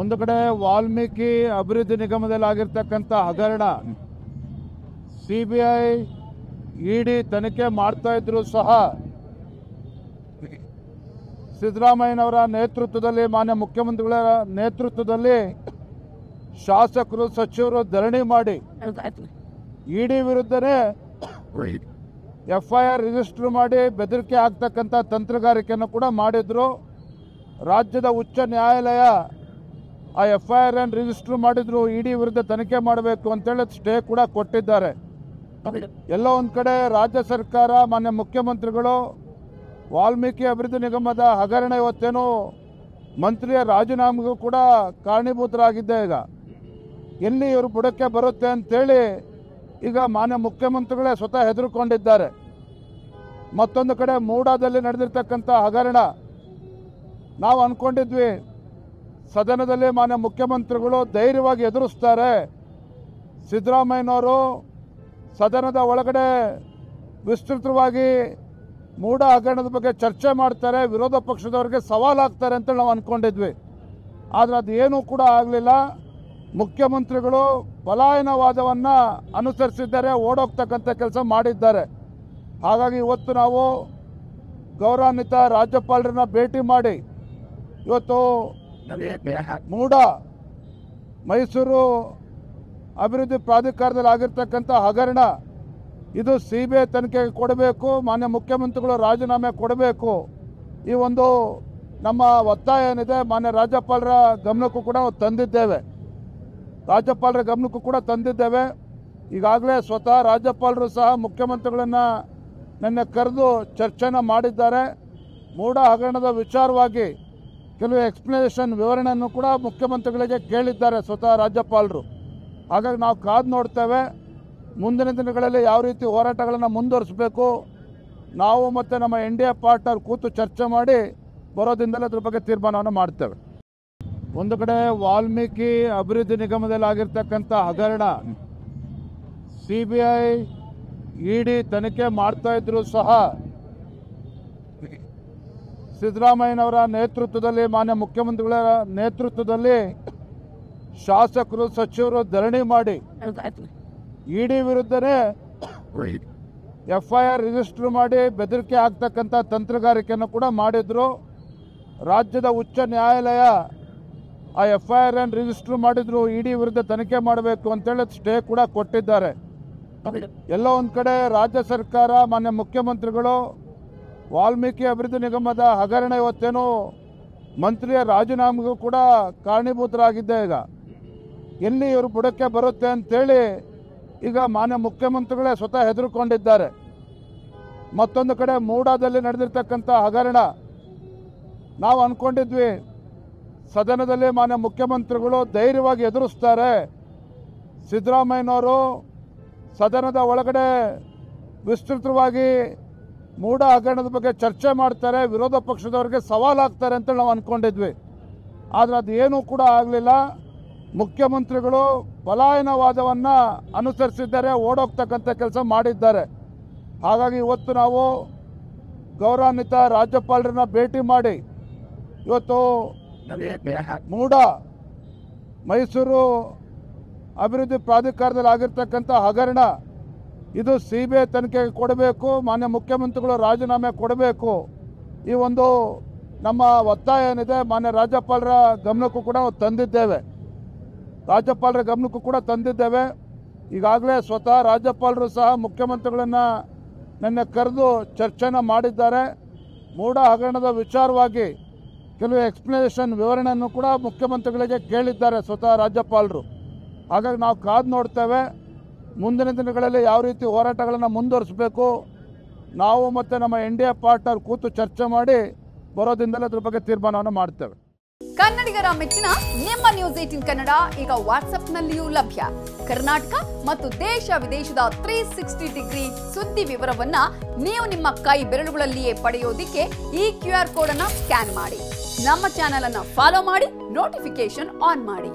ಒಂದು ಕಡೆ ವಾಲ್ಮೀಕಿ ಅಭಿವೃದ್ಧಿ ನಿಗಮದಲ್ಲಿ ಆಗಿರ್ತಕ್ಕಂಥ ಹಗರಣ ಸಿ ಬಿ ಐ ಇಡಿ ತನಿಖೆ ಮಾಡ್ತಾ ಇದ್ರು ಸಹ ಸಿದ್ದರಾಮಯ್ಯನವರ ನೇತೃತ್ವದಲ್ಲಿ ಮಾನ್ಯ ಮುಖ್ಯಮಂತ್ರಿಗಳ ನೇತೃತ್ವದಲ್ಲಿ ಶಾಸಕರು ಸಚಿವರು ಧರಣಿ ಮಾಡಿ ಇಡಿ ವಿರುದ್ಧನೇ ಎಫ್ ಐ ಆರ್ ರಿಜಿಸ್ಟರ್ ಮಾಡಿ ಬೆದರಿಕೆ ಆಗ್ತಕ್ಕಂಥ ತಂತ್ರಗಾರಿಕೆಯನ್ನು ಕೂಡ ಮಾಡಿದರು ರಾಜ್ಯದ ಉಚ್ಚ ನ್ಯಾಯಾಲಯ ಆ ಎಫ್ ಐ ಆರ್ ಅನ್ನು ರಿಜಿಸ್ಟರ್ ಮಾಡಿದ್ರು ಇಡಿ ವಿರುದ್ಧ ತನಿಖೆ ಮಾಡಬೇಕು ಅಂತೇಳಿ ಸ್ಟೇ ಕೂಡ ಕೊಟ್ಟಿದ್ದಾರೆ ಎಲ್ಲ ಒಂದು ಕಡೆ ರಾಜ್ಯ ಸರ್ಕಾರ ಮಾನ್ಯ ಮುಖ್ಯಮಂತ್ರಿಗಳು ವಾಲ್ಮೀಕಿ ಅಭಿವೃದ್ಧಿ ನಿಗಮದ ಹಗರಣ ಇವತ್ತೇನು ಮಂತ್ರಿಯ ರಾಜೀನಾಮೆಗೂ ಕೂಡ ಕಾರಣೀಭೂತರಾಗಿದ್ದೆ ಈಗ ಎಲ್ಲಿ ಇವರು ಬುಡಕ್ಕೆ ಬರುತ್ತೆ ಅಂತೇಳಿ ಈಗ ಮಾನ್ಯ ಮುಖ್ಯಮಂತ್ರಿಗಳೇ ಸ್ವತಃ ಹೆದರ್ಕೊಂಡಿದ್ದಾರೆ ಮತ್ತೊಂದು ಕಡೆ ಮೂಡಾದಲ್ಲಿ ನಡೆದಿರ್ತಕ್ಕಂಥ ಹಗರಣ ನಾವು ಅಂದ್ಕೊಂಡಿದ್ವಿ ಸದನದಲ್ಲಿ ಮಾನ್ಯ ಮುಖ್ಯಮಂತ್ರಿಗಳು ಧೈರ್ಯವಾಗಿ ಎದುರಿಸ್ತಾರೆ ಸಿದ್ದರಾಮಯ್ಯನವರು ಸದನದ ಒಳಗಡೆ ವಿಸ್ತೃತವಾಗಿ ಮೂಢ ಹಗರಣದ ಬಗ್ಗೆ ಚರ್ಚೆ ಮಾಡ್ತಾರೆ ವಿರೋಧ ಪಕ್ಷದವರಿಗೆ ಸವಾಲಾಗ್ತಾರೆ ಅಂತ ನಾವು ಅಂದ್ಕೊಂಡಿದ್ವಿ ಆದರೆ ಅದು ಏನೂ ಕೂಡ ಆಗಲಿಲ್ಲ ಮುಖ್ಯಮಂತ್ರಿಗಳು ಪಲಾಯನವಾದವನ್ನು ಅನುಸರಿಸಿದ್ದಾರೆ ಓಡೋಗ್ತಕ್ಕಂಥ ಕೆಲಸ ಮಾಡಿದ್ದಾರೆ ಹಾಗಾಗಿ ಇವತ್ತು ನಾವು ಗೌರವಾನ್ವಿತ ರಾಜ್ಯಪಾಲರನ್ನ ಭೇಟಿ ಮಾಡಿ ಇವತ್ತು ಮೂಡ ಮೈಸೂರು ಅಭಿವೃದ್ಧಿ ಪ್ರಾಧಿಕಾರದಲ್ಲಿ ಆಗಿರ್ತಕ್ಕಂಥ ಹಗರಣ ಇದು ಸಿ ಬಿ ಐ ತನಿಖೆಗೆ ಕೊಡಬೇಕು ಮಾನ್ಯ ಮುಖ್ಯಮಂತ್ರಿಗಳು ರಾಜೀನಾಮೆ ಕೊಡಬೇಕು ಈ ಒಂದು ನಮ್ಮ ಒತ್ತಾಯ ಏನಿದೆ ಮಾನ್ಯ ರಾಜ್ಯಪಾಲರ ಗಮನಕ್ಕೂ ಕೂಡ ತಂದಿದ್ದೇವೆ ರಾಜ್ಯಪಾಲರ ಗಮನಕ್ಕೂ ಕೂಡ ತಂದಿದ್ದೇವೆ ಈಗಾಗಲೇ ಸ್ವತಃ ರಾಜ್ಯಪಾಲರು ಸಹ ಮುಖ್ಯಮಂತ್ರಿಗಳನ್ನು ನನ್ನ ಕರೆದು ಚರ್ಚೆನ ಮಾಡಿದ್ದಾರೆ ಮೂಢ ಹಗರಣದ ವಿಚಾರವಾಗಿ ಕೆಲವು ಎಕ್ಸ್ಪ್ಲನೇಷನ್ ವಿವರಣೆಯನ್ನು ಕೂಡ ಮುಖ್ಯಮಂತ್ರಿಗಳಿಗೆ ಕೇಳಿದ್ದಾರೆ ಸ್ವತಃ ರಾಜ್ಯಪಾಲರು ಹಾಗಾಗಿ ನಾವು ಕಾದು ನೋಡ್ತೇವೆ ಮುಂದಿನ ದಿನಗಳಲ್ಲಿ ಯಾವ ರೀತಿ ಹೋರಾಟಗಳನ್ನು ಮುಂದುವರಿಸಬೇಕು ನಾವು ಮತ್ತು ನಮ್ಮ ಎನ್ ಡಿ ಎ ಪಾರ್ಟ್ನರ್ ಕೂತು ಚರ್ಚೆ ಮಾಡಿ ಬರೋದಿಂದಲೇ ಅದ್ರ ಬಗ್ಗೆ ತೀರ್ಮಾನವನ್ನು ಮಾಡ್ತೇವೆ ಒಂದು ಕಡೆ ವಾಲ್ಮೀಕಿ ಅಭಿವೃದ್ಧಿ ನಿಗಮದಲ್ಲಿ ಆಗಿರ್ತಕ್ಕಂಥ ಹಗರಣ C B I E D ತನಿಖೆ ಮಾಡ್ತಾ ಸಹ ಸಿದ್ದರಾಮಯ್ಯನವರ ನೇತೃತ್ವದಲ್ಲಿ ಮಾನ್ಯ ಮುಖ್ಯಮಂತ್ರಿಗಳ ನೇತೃತ್ವದಲ್ಲಿ ಶಾಸಕರು ಸಚಿವರು ಧರಣಿ ಮಾಡಿ ಇಡಿ ವಿರುದ್ಧನೇ ಎಫ್ ಐ ಆರ್ ರಿಜಿಸ್ಟರ್ ಮಾಡಿ ಬೆದರಿಕೆ ಆಗ್ತಕ್ಕಂಥ ತಂತ್ರಗಾರಿಕೆಯನ್ನು ಕೂಡ ಮಾಡಿದರು ರಾಜ್ಯದ ಉಚ್ಚ ನ್ಯಾಯಾಲಯ ಆ ಎಫ್ ಐ ಆರ್ ಅನ್ನು ರಿಜಿಸ್ಟರ್ ಮಾಡಿದ್ರು ಇಡಿ ವಿರುದ್ಧ ತನಿಖೆ ಮಾಡಬೇಕು ಅಂತೇಳಿ ಸ್ಟೇ ಕೂಡ ಕೊಟ್ಟಿದ್ದಾರೆ ಎಲ್ಲ ಒಂದು ಕಡೆ ರಾಜ್ಯ ಸರ್ಕಾರ ಮಾನ್ಯ ಮುಖ್ಯಮಂತ್ರಿಗಳು ವಾಲ್ಮೀಕಿ ಅಭಿವೃದ್ಧಿ ನಿಗಮದ ಹಗರಣ ಇವತ್ತೇನು ಮಂತ್ರಿಯ ರಾಜೀನಾಮೆಗೂ ಕೂಡ ಕಾರಣೀಭೂತರಾಗಿದ್ದೆ ಈಗ ಎಲ್ಲಿ ಇವರು ಬುಡಕ್ಕೆ ಬರುತ್ತೆ ಅಂತೇಳಿ ಈಗ ಮಾನ್ಯ ಮುಖ್ಯಮಂತ್ರಿಗಳೇ ಸ್ವತಃ ಹೆದರ್ಕೊಂಡಿದ್ದಾರೆ ಮತ್ತೊಂದು ಕಡೆ ಮೂಡಾದಲ್ಲಿ ನಡೆದಿರ್ತಕ್ಕಂಥ ಹಗರಣ ನಾವು ಅಂದ್ಕೊಂಡಿದ್ವಿ ಸದನದಲ್ಲಿ ಮಾನ್ಯ ಮುಖ್ಯಮಂತ್ರಿಗಳು ಧೈರ್ಯವಾಗಿ ಎದುರಿಸ್ತಾರೆ ಸಿದ್ದರಾಮಯ್ಯನವರು ಸದನದ ಒಳಗಡೆ ವಿಸ್ತೃತವಾಗಿ ಮೂಢ ಹಗರಣದ ಬಗ್ಗೆ ಚರ್ಚೆ ಮಾಡ್ತಾರೆ ವಿರೋಧ ಪಕ್ಷದವ್ರಿಗೆ ಸವಾಲಾಗ್ತಾರೆ ಅಂತ ನಾವು ಅಂದ್ಕೊಂಡಿದ್ವಿ ಆದರೆ ಅದು ಏನೂ ಕೂಡ ಆಗಲಿಲ್ಲ ಮುಖ್ಯಮಂತ್ರಿಗಳು ಪಲಾಯನವಾದವನ್ನು ಅನುಸರಿಸಿದ್ದಾರೆ ಓಡೋಗ್ತಕ್ಕಂಥ ಕೆಲಸ ಮಾಡಿದ್ದಾರೆ ಹಾಗಾಗಿ ಇವತ್ತು ನಾವು ಗೌರವಾನ್ವಿತ ರಾಜ್ಯಪಾಲರನ್ನ ಭೇಟಿ ಮಾಡಿ ಇವತ್ತು ಮೂಡ ಮೈಸೂರು ಅಭಿವೃದ್ಧಿ ಪ್ರಾಧಿಕಾರದಲ್ಲಿ ಆಗಿರ್ತಕ್ಕಂಥ ಹಗರಣ ಇದು ಸಿ ಬಿ ಐ ತನಿಖೆಗೆ ಕೊಡಬೇಕು ಮಾನ್ಯ ಮುಖ್ಯಮಂತ್ರಿಗಳು ರಾಜೀನಾಮೆ ಕೊಡಬೇಕು ಈ ಒಂದು ನಮ್ಮ ಒತ್ತಾಯ ಏನಿದೆ ಮಾನ್ಯ ರಾಜ್ಯಪಾಲರ ಗಮನಕ್ಕೂ ಕೂಡ ತಂದಿದ್ದೇವೆ ರಾಜ್ಯಪಾಲರ ಗಮನಕ್ಕೂ ಕೂಡ ತಂದಿದ್ದೇವೆ ಈಗಾಗಲೇ ಸ್ವತಃ ರಾಜ್ಯಪಾಲರು ಸಹ ಮುಖ್ಯಮಂತ್ರಿಗಳನ್ನು ನಿನ್ನೆ ಕರೆದು ಚರ್ಚೆನ ಮಾಡಿದ್ದಾರೆ ಮೂಢ ಹಗರಣದ ವಿಚಾರವಾಗಿ ಕೆಲವು ಎಕ್ಸ್ಪ್ಲನೇಷನ್ ವಿವರಣೆಯನ್ನು ಕೂಡ ಮುಖ್ಯಮಂತ್ರಿಗಳಿಗೆ ಕೇಳಿದ್ದಾರೆ ಸ್ವತಃ ರಾಜ್ಯಪಾಲರು ಹಾಗಾಗಿ ನಾವು ಕಾದು ನೋಡ್ತೇವೆ ಮುಂದಿನ ದಿನಗಳಲ್ಲಿ ಯಾವ ರೀತಿ ಹೋರಾಟಗಳನ್ನು ಮುಂದುವರಿಸಬೇಕು ನಾವು ಮತ್ತೆ ನಮ್ಮ ಎನ್ ಡಿ ಪಾರ್ಟ್ನರ್ ಕೂತು ಚರ್ಚೆ ಮಾಡಿ ಬರೋದಿಂದಲೇ ಅದ್ರ ಬಗ್ಗೆ ತೀರ್ಮಾನವನ್ನು ಮಾಡ್ತೇವೆ ಕನ್ನಡಿಗರ ಮೆಚ್ಚಿನ ನಿಮ್ಮ ನ್ಯೂಸ್ ಏಟಿನ್ ಕನ್ನಡ ಈಗ ವಾಟ್ಸ್ಆಪ್ನಲ್ಲಿಯೂ ಲಭ್ಯ ಕರ್ನಾಟಕ ಮತ್ತು ದೇಶ ವಿದೇಶದ ತ್ರೀ ಸಿಕ್ಸ್ಟಿ ಡಿಗ್ರಿ ಸುದ್ದಿ ವಿವರವನ್ನ ನೀವು ನಿಮ್ಮ ಕೈ ಬೆರಳುಗಳಲ್ಲಿಯೇ ಪಡೆಯೋದಿಕ್ಕೆ ಈ ಕ್ಯೂ ಆರ್ ಕೋಡ್ ಅನ್ನ ಸ್ಕ್ಯಾನ್ ಮಾಡಿ ನಮ್ಮ ಚಾನೆಲ್ ಅನ್ನ ಫಾಲೋ ಮಾಡಿ ನೋಟಿಫಿಕೇಶನ್ ಆನ್ ಮಾಡಿ